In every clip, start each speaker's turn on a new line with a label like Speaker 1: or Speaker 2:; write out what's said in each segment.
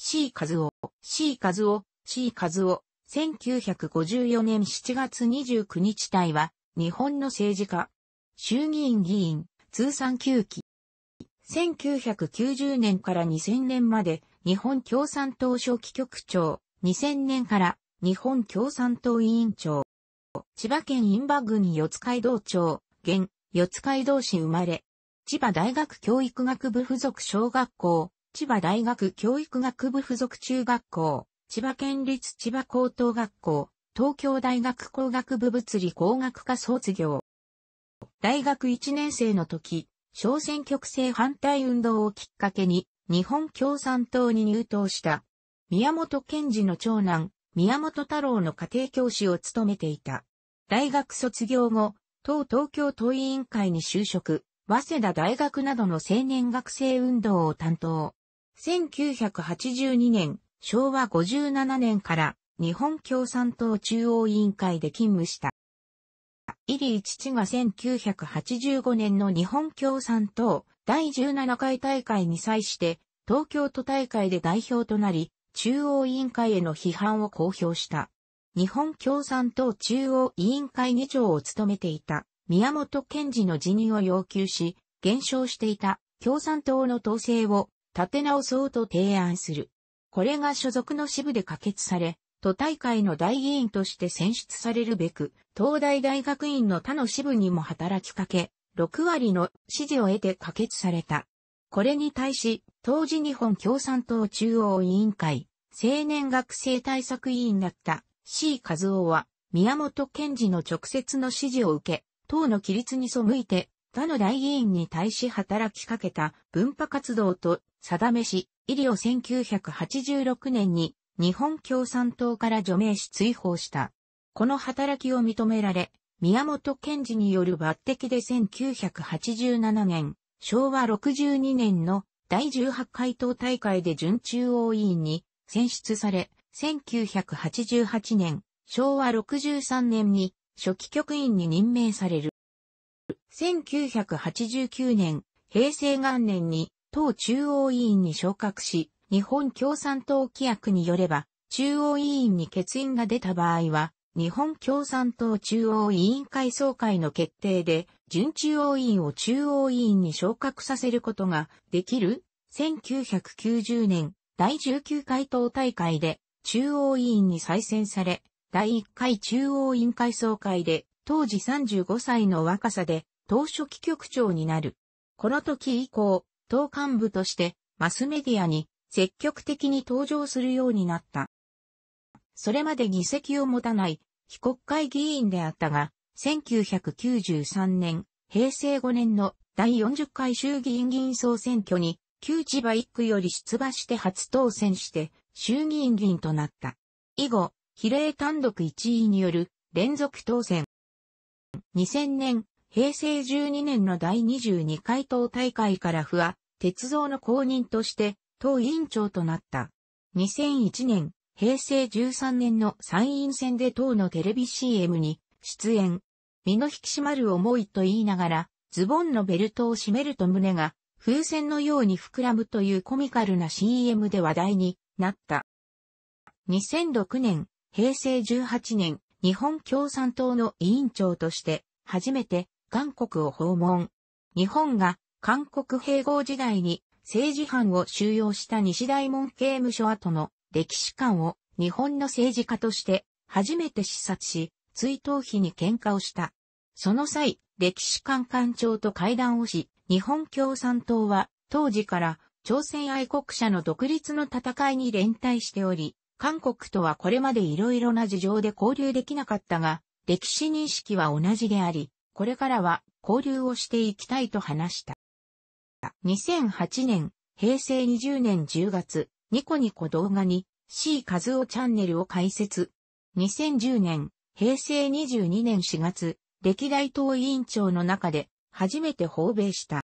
Speaker 1: C 和夫、C 和夫、C 和夫、1954年7月29日体は、日本の政治家、衆議院議員、通算9期。1990年から2000年まで、日本共産党書記局長、2000年から日本共産党委員長。千葉県印馬郡四街道町、現、四街道市生まれ。千葉大学教育学部附属小学校、千葉大学教育学部附属中学校、千葉県立千葉高等学校、東京大学工学部物理工学科卒業。大学1年生の時、小選挙区制反対運動をきっかけに、日本共産党に入党した。宮本賢治の長男、宮本太郎の家庭教師を務めていた。大学卒業後、党東京都委員会に就職、早稲田大学などの青年学生運動を担当。1982年、昭和57年から日本共産党中央委員会で勤務した。イリー父が1985年の日本共産党第17回大会に際して東京都大会で代表となり中央委員会への批判を公表した。日本共産党中央委員会議長を務めていた宮本賢治の辞任を要求し、減少していた共産党の統制を立て直そうと提案する。これが所属の支部で可決され、都大会の大議員として選出されるべく、東大大学院の他の支部にも働きかけ、6割の支持を得て可決された。これに対し、当時日本共産党中央委員会、青年学生対策委員だった C 和夫は、宮本賢治の直接の指示を受け、党の規律に背いて、他の大議員に対し働きかけた文化活動と定めし、医療1986年に日本共産党から除名し追放した。この働きを認められ、宮本賢治による抜擢で1987年、昭和62年の第18回党大会で準中央委員に選出され、1988年、昭和63年に初期局員に任命される。1989年、平成元年に党中央委員に昇格し、日本共産党規約によれば、中央委員に欠員が出た場合は、日本共産党中央委員会総会の決定で、準中央委員を中央委員に昇格させることができる1990年第19回党大会で中央委員に再選され、第1回中央委員会総会で当時35歳の若さで、当初期局長になる。この時以降、党幹部としてマスメディアに積極的に登場するようになった。それまで議席を持たない非国会議員であったが、1993年、平成5年の第40回衆議院議員総選挙に、旧千葉1区より出馬して初当選して、衆議院議員となった。以後、比例単独1位による連続当選。2000年、平成12年の第22回党大会から不破、鉄道の公認として、党委員長となった。2001年、平成13年の参院選で党のテレビ CM に出演。身の引き締まる思いと言いながら、ズボンのベルトを締めると胸が風船のように膨らむというコミカルな CM で話題になった。2006年、平成18年、日本共産党の委員長として初めて韓国を訪問。日本が韓国併合時代に政治犯を収容した西大門刑務所跡の歴史館を日本の政治家として初めて視察し、追悼碑に喧嘩をした。その際、歴史館館長と会談をし、日本共産党は当時から朝鮮愛国者の独立の戦いに連帯しており、韓国とはこれまでいろいろな事情で交流できなかったが、歴史認識は同じであり、これからは交流をしていきたいと話した。2008年、平成20年10月、ニコニコ動画に C カズオチャンネルを開設。2010年、平成22年4月、歴代党委員長の中で初めて訪米した。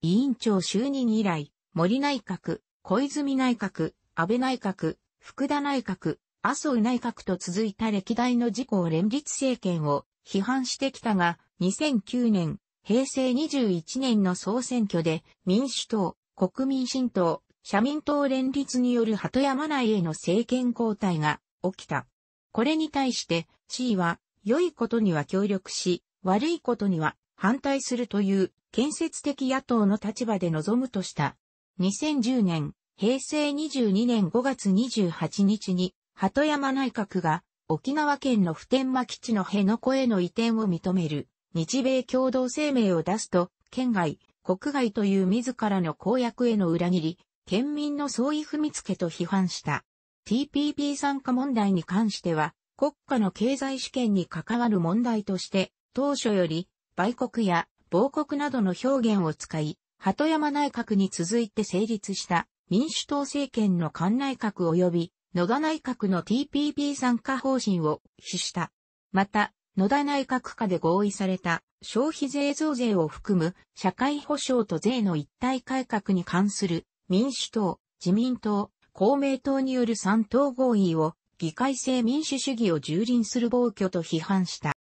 Speaker 1: 委員長就任以来、森内閣、小泉内閣、安倍内閣、福田内閣、麻生内閣と続いた歴代の自公連立政権を批判してきたが、2009年、平成21年の総選挙で民主党、国民新党、社民党連立による鳩山内への政権交代が起きた。これに対して C は良いことには協力し、悪いことには反対するという建設的野党の立場で臨むとした。2010年、平成22年5月28日に、鳩山内閣が沖縄県の普天間基地の辺野古への移転を認める日米共同声明を出すと、県外、国外という自らの公約への裏切り、県民の相違踏みつけと批判した。TPP 参加問題に関しては、国家の経済主権に関わる問題として、当初より、売国や亡国などの表現を使い、鳩山内閣に続いて成立した民主党政権の菅内閣及び野田内閣の TPP 参加方針を否した。また、野田内閣下で合意された消費税増税を含む社会保障と税の一体改革に関する民主党、自民党、公明党による3党合意を議会制民主主義を蹂躙する暴挙と批判した。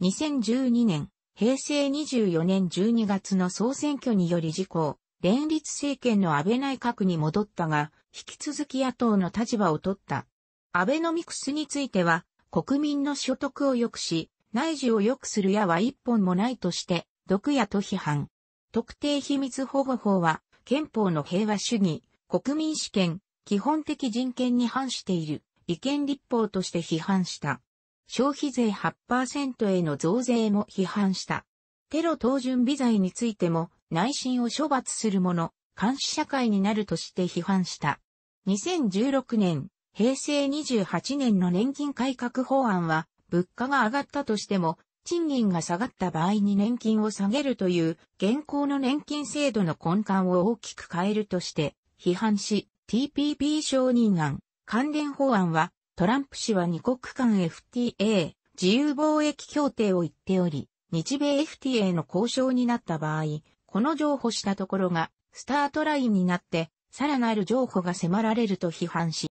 Speaker 1: 2012年、平成24年12月の総選挙により事項、連立政権の安倍内閣に戻ったが、引き続き野党の立場を取った。アベノミクスについては、国民の所得を良くし、内需を良くする矢は一本もないとして、毒矢と批判。特定秘密保護法は、憲法の平和主義、国民主権、基本的人権に反している、違憲立法として批判した。消費税8%への増税も批判した。テロ等準備罪についても内心を処罰する者、監視社会になるとして批判した。2016年、平成28年の年金改革法案は、物価が上がったとしても、賃金が下がった場合に年金を下げるという現行の年金制度の根幹を大きく変えるとして批判し TPP 承認案関連法案はトランプ氏は二国間 FTA 自由貿易協定を言っており日米 FTA の交渉になった場合、この譲歩したところが、スタートラインになって、さらなる譲歩が迫られると批判し、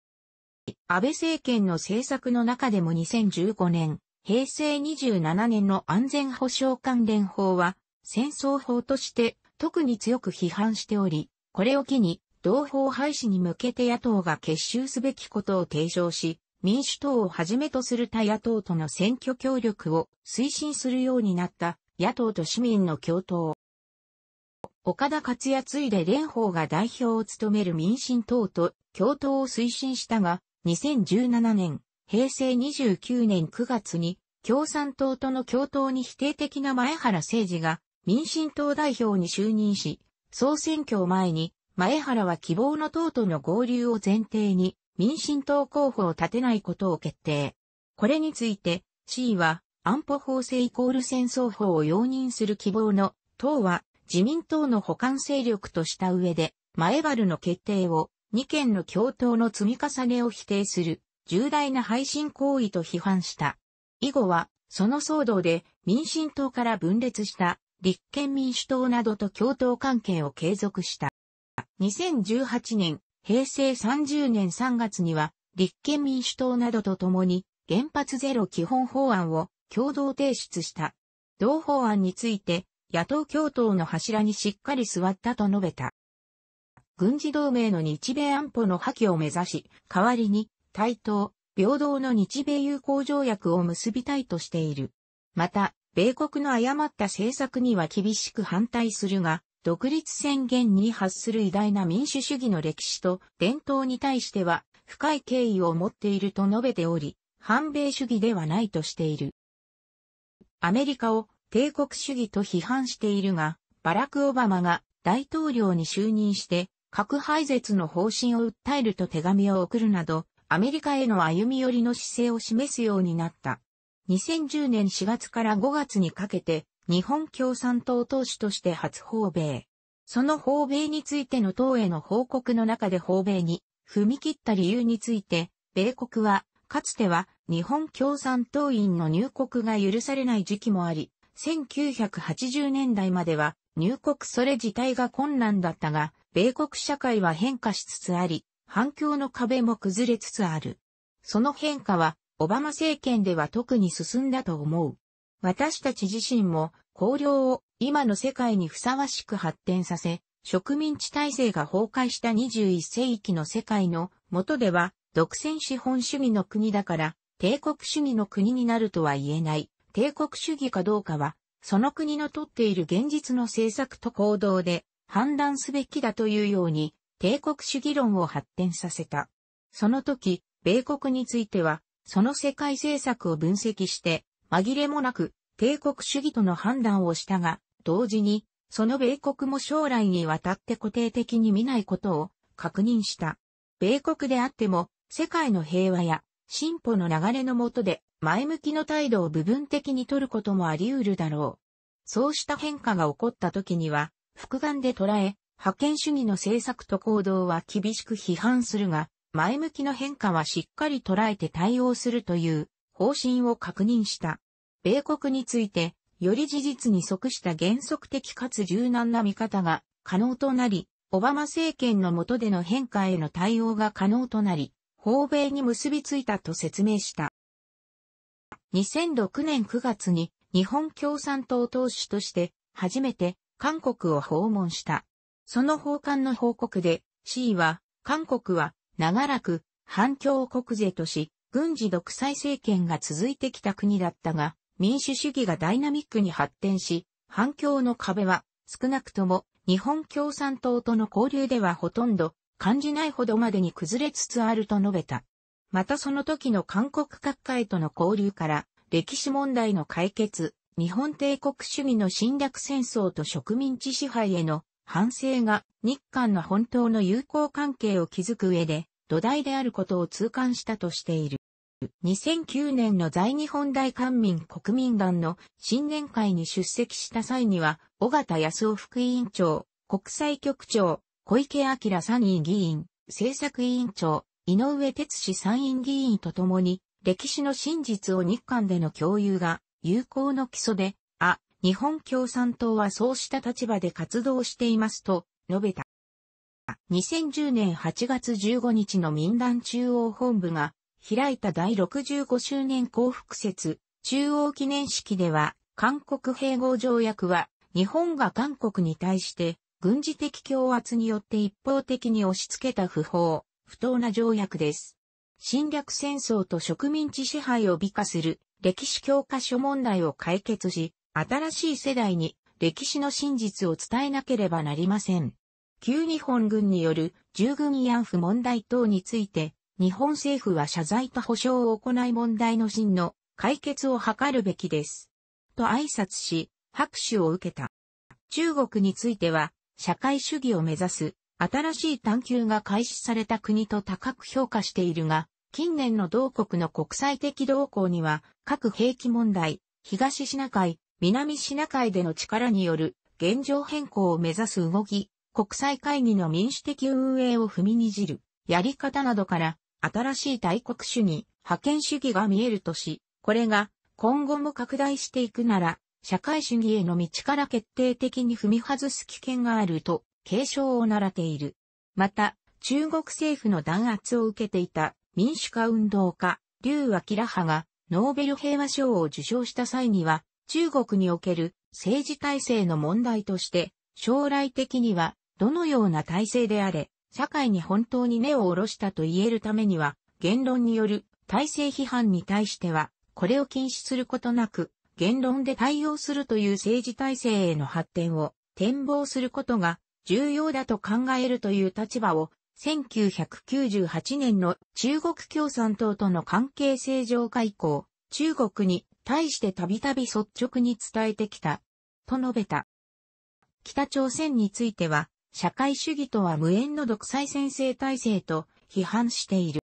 Speaker 1: 安倍政権の政策の中でも2015年、平成27年の安全保障関連法は、戦争法として特に強く批判しており、これを機に、同法廃止に向けて野党が結集すべきことを提唱し、民主党をはじめとする他野党との選挙協力を推進するようになった野党と市民の共闘。岡田克也ついで蓮舫が代表を務める民進党と共闘を推進したが、2017年、平成29年9月に共産党との共闘に否定的な前原誠二が民進党代表に就任し、総選挙を前に前原は希望の党との合流を前提に民進党候補を立てないことを決定。これについて、C は安保法制イコール戦争法を容認する希望の党は自民党の補完勢力とした上で、前原の決定を2件の共闘の積み重ねを否定する重大な配信行為と批判した。以後は、その騒動で民進党から分裂した立憲民主党などと共闘関係を継続した。2018年平成30年3月には、立憲民主党などと共に、原発ゼロ基本法案を共同提出した。同法案について、野党共闘の柱にしっかり座ったと述べた。軍事同盟の日米安保の破棄を目指し、代わりに、対等、平等の日米友好条約を結びたいとしている。また、米国の誤った政策には厳しく反対するが、独立宣言に発する偉大な民主主義の歴史と伝統に対しては深い敬意を持っていると述べており、反米主義ではないとしている。アメリカを帝国主義と批判しているが、バラク・オバマが大統領に就任して核廃絶の方針を訴えると手紙を送るなど、アメリカへの歩み寄りの姿勢を示すようになった。2010年4月から5月にかけて、日本共産党党首として初訪米。その訪米についての党への報告の中で訪米に踏み切った理由について、米国は、かつては日本共産党員の入国が許されない時期もあり、1980年代までは入国それ自体が困難だったが、米国社会は変化しつつあり、反響の壁も崩れつつある。その変化は、オバマ政権では特に進んだと思う。私たち自身も、公領を今の世界にふさわしく発展させ、植民地体制が崩壊した21世紀の世界の元では、独占資本主義の国だから、帝国主義の国になるとは言えない。帝国主義かどうかは、その国のとっている現実の政策と行動で判断すべきだというように、帝国主義論を発展させた。その時、米国については、その世界政策を分析して、紛れもなく帝国主義との判断をしたが、同時に、その米国も将来にわたって固定的に見ないことを確認した。米国であっても、世界の平和や進歩の流れのもとで前向きの態度を部分的に取ることもあり得るだろう。そうした変化が起こった時には、複眼で捉え、覇権主義の政策と行動は厳しく批判するが、前向きの変化はしっかり捉えて対応するという方針を確認した。米国について、より事実に即した原則的かつ柔軟な見方が可能となり、オバマ政権の下での変化への対応が可能となり、訪米に結びついたと説明した。2006年9月に日本共産党党首として初めて韓国を訪問した。その訪韓の報告で C は韓国は長らく反共国勢とし、軍事独裁政権が続いてきた国だったが、民主主義がダイナミックに発展し、反共の壁は少なくとも日本共産党との交流ではほとんど感じないほどまでに崩れつつあると述べた。またその時の韓国各界との交流から歴史問題の解決、日本帝国主義の侵略戦争と植民地支配への反省が日韓の本当の友好関係を築く上で土台であることを痛感したとしている。2009年の在日本大官民国民団の新年会に出席した際には、尾形康夫副委員長、国際局長、小池晃参院議員、政策委員長、井上哲司参院議員とともに、歴史の真実を日韓での共有が有効の基礎で、あ、日本共産党はそうした立場で活動していますと述べた。2010年8月15日の民団中央本部が開いた第65周年幸福節、中央記念式では、韓国併合条約は、日本が韓国に対して、軍事的強圧によって一方的に押し付けた不法、不当な条約です。侵略戦争と植民地支配を美化する歴史教科書問題を解決し、新しい世代に歴史の真実を伝えなければなりません。旧日本軍による従軍慰安婦問題等について、日本政府は謝罪と保証を行い問題の真の解決を図るべきです。と挨拶し、拍手を受けた。中国については、社会主義を目指す、新しい探求が開始された国と高く評価しているが、近年の同国の国際的動向には、核兵器問題、東シナ海、南シナ海での力による現状変更を目指す動き、国際会議の民主的運営を踏みにじる、やり方などから新しい大国主義、覇権主義が見えるとし、これが今後も拡大していくなら、社会主義への道から決定的に踏み外す危険があると警鐘を鳴らている。また、中国政府の弾圧を受けていた民主化運動家、劉明派がノーベル平和賞を受賞した際には、中国における政治体制の問題として、将来的にはどのような体制であれ、社会に本当に根を下ろしたと言えるためには、言論による体制批判に対しては、これを禁止することなく、言論で対応するという政治体制への発展を展望することが重要だと考えるという立場を1998年の中国共産党との関係正常化以降、中国に対してたびたび率直に伝えてきた、と述べた。北朝鮮については、社会主義とは無縁の独裁専制体制と批判している。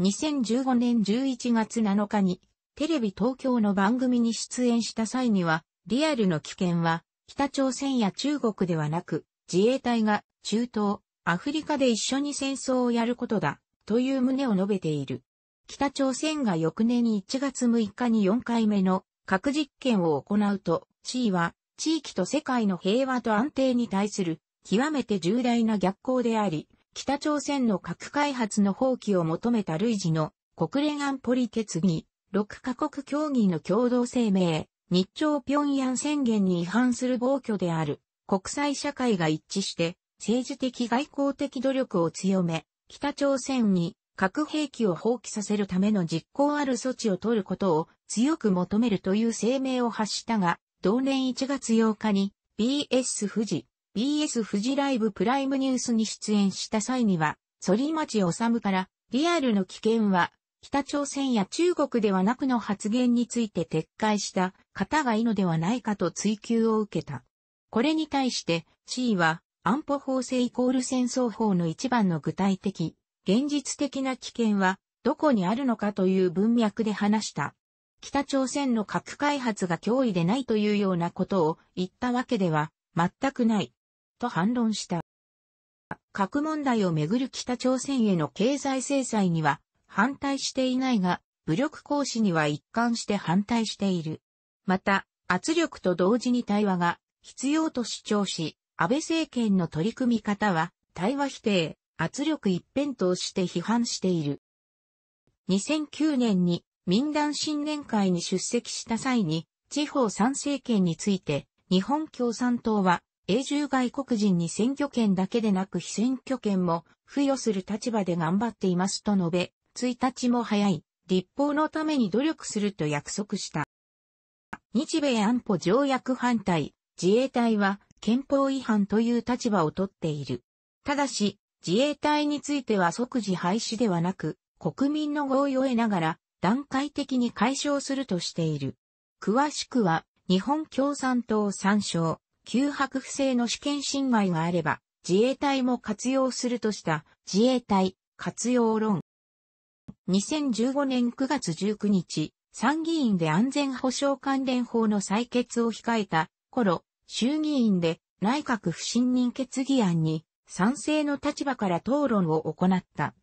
Speaker 1: 2015年11月7日にテレビ東京の番組に出演した際には、リアルの危険は北朝鮮や中国ではなく、自衛隊が中東、アフリカで一緒に戦争をやることだ、という旨を述べている。北朝鮮が翌年1月6日に4回目の核実験を行うと、地位は地域と世界の平和と安定に対する極めて重大な逆行であり、北朝鮮の核開発の放棄を求めた類似の国連安保理決議、6カ国協議の共同声明、日朝平壌宣言に違反する暴挙である。国際社会が一致して、政治的外交的努力を強め、北朝鮮に核兵器を放棄させるための実行ある措置を取ることを強く求めるという声明を発したが、同年1月8日に BS 富士 BS 富士ライブプライムニュースに出演した際には、反町治から、リアルの危険は、北朝鮮や中国ではなくの発言について撤回した方がいいのではないかと追及を受けた。これに対して C は安保法制イコール戦争法の一番の具体的、現実的な危険はどこにあるのかという文脈で話した。北朝鮮の核開発が脅威でないというようなことを言ったわけでは全くない。と反論した。核問題をめぐる北朝鮮への経済制裁には反対していないが、武力行使には一貫して反対している。また、圧力と同時に対話が必要と主張し、安倍政権の取り組み方は対話否定、圧力一辺倒して批判している。2009年に民団新年会に出席した際に、地方参政権について、日本共産党は永住外国人に選挙権だけでなく非選挙権も付与する立場で頑張っていますと述べ、1日も早い立法のために努力すると約束した。日米安保条約反対、自衛隊は憲法違反という立場をとっている。ただし、自衛隊については即時廃止ではなく、国民の合意を得ながら段階的に解消するとしている。詳しくは、日本共産党参照、旧白不正の主権侵害があれば、自衛隊も活用するとした自衛隊活用論。2015年9月19日、参議院で安全保障関連法の採決を控えた頃、衆議院で内閣不信任決議案に賛成の立場から討論を行った。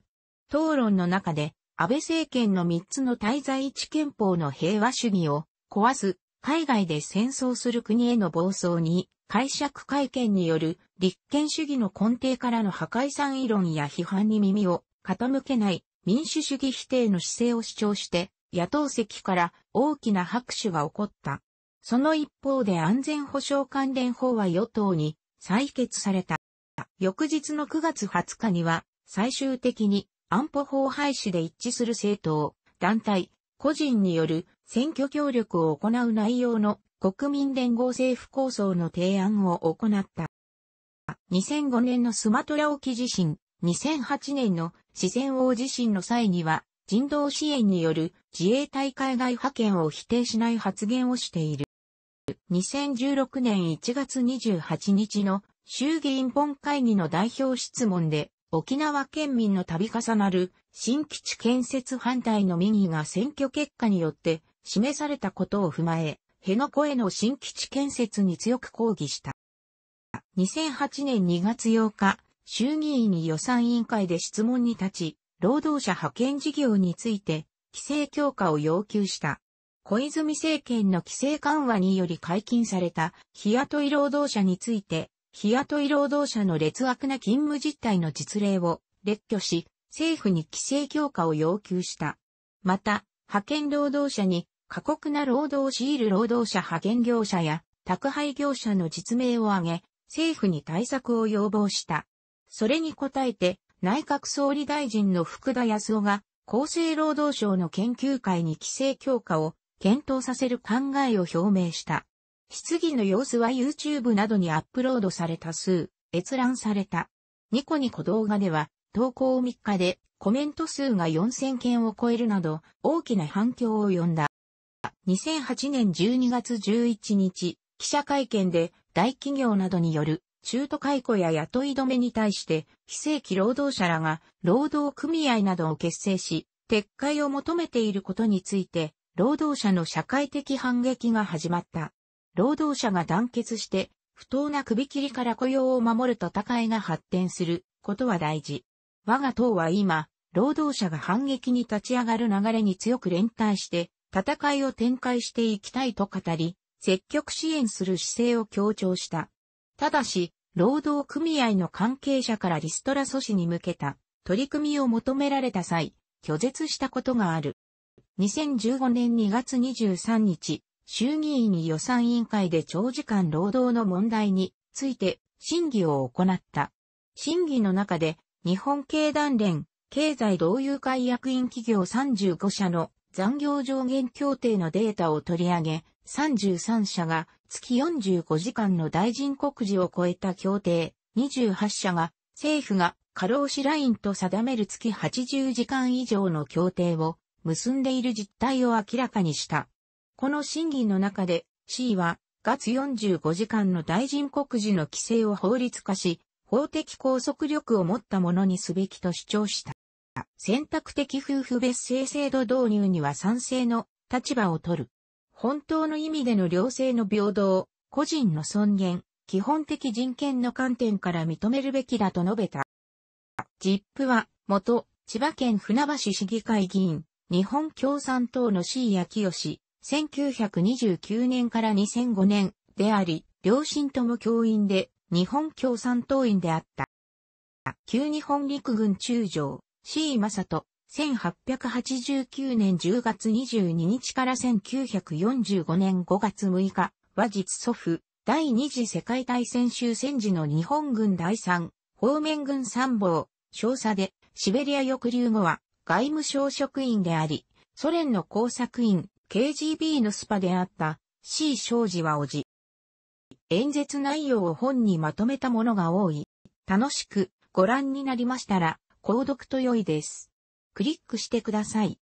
Speaker 1: 討論の中で安倍政権の3つの滞在地憲法の平和主義を壊す海外で戦争する国への暴走に、解釈会見による立憲主義の根底からの破壊産異論や批判に耳を傾けない民主主義否定の姿勢を主張して、野党席から大きな拍手が起こった。その一方で安全保障関連法は与党に採決された。翌日の9月20日には、最終的に安保法廃止で一致する政党、団体、個人による選挙協力を行う内容の国民連合政府構想の提案を行った。2005年のスマトラ沖地震、2008年の四川大地震の際には、人道支援による自衛隊海外派遣を否定しない発言をしている。2016年1月28日の衆議院本会議の代表質問で、沖縄県民の度重なる新基地建設反対の民意が選挙結果によって示されたことを踏まえ、辺野古への新基地建設に強く抗議した。2008年2月8日、衆議院予算委員会で質問に立ち、労働者派遣事業について、規制強化を要求した。小泉政権の規制緩和により解禁された日雇い労働者について、日雇い労働者の劣悪な勤務実態の実例を列挙し、政府に規制強化を要求した。また、派遣労働者に過酷な労働を強いる労働者派遣業者や宅配業者の実名を挙げ、政府に対策を要望した。それに応えて、内閣総理大臣の福田康夫が、厚生労働省の研究会に規制強化を検討させる考えを表明した。質疑の様子は YouTube などにアップロードされた数、閲覧された。ニコニコ動画では、投稿3日でコメント数が4000件を超えるなど、大きな反響を呼んだ。2008年12月11日、記者会見で大企業などによる中途解雇や雇い止めに対して非正規労働者らが労働組合などを結成し、撤回を求めていることについて、労働者の社会的反撃が始まった。労働者が団結して、不当な首切りから雇用を守る戦いが発展することは大事。我が党は今、労働者が反撃に立ち上がる流れに強く連帯して、戦いを展開していきたいと語り、積極支援する姿勢を強調した。ただし、労働組合の関係者からリストラ阻止に向けた取り組みを求められた際、拒絶したことがある。2015年2月23日、衆議院に予算委員会で長時間労働の問題について審議を行った。審議の中で、日本経団連、経済同友会役員企業35社の残業上限協定のデータを取り上げ、33社が月45時間の大臣告示を超えた協定、28社が政府が過労死ラインと定める月80時間以上の協定を結んでいる実態を明らかにした。この審議の中で C は月45時間の大臣告示の規制を法律化し、法的拘束力を持ったものにすべきと主張した。た選択的夫婦別姓制度導入には賛成の立場を取る。本当の意味での両性の平等、個人の尊厳、基本的人権の観点から認めるべきだと述べた。ジップは、元、千葉県船橋市議会議員、日本共産党の椎谷清、1929年から2005年であり、両親とも教員で、日本共産党員であった。旧日本陸軍中将、C 正人、1889年10月22日から1945年5月6日和実祖父、第二次世界大戦終戦時の日本軍第三、方面軍参謀、少佐で、シベリア抑留後は外務省職員であり、ソ連の工作員、KGB のスパであった C 少治はおじ。演説内容を本にまとめたものが多い。楽しくご覧になりましたら、購読と良いです。クリックしてください。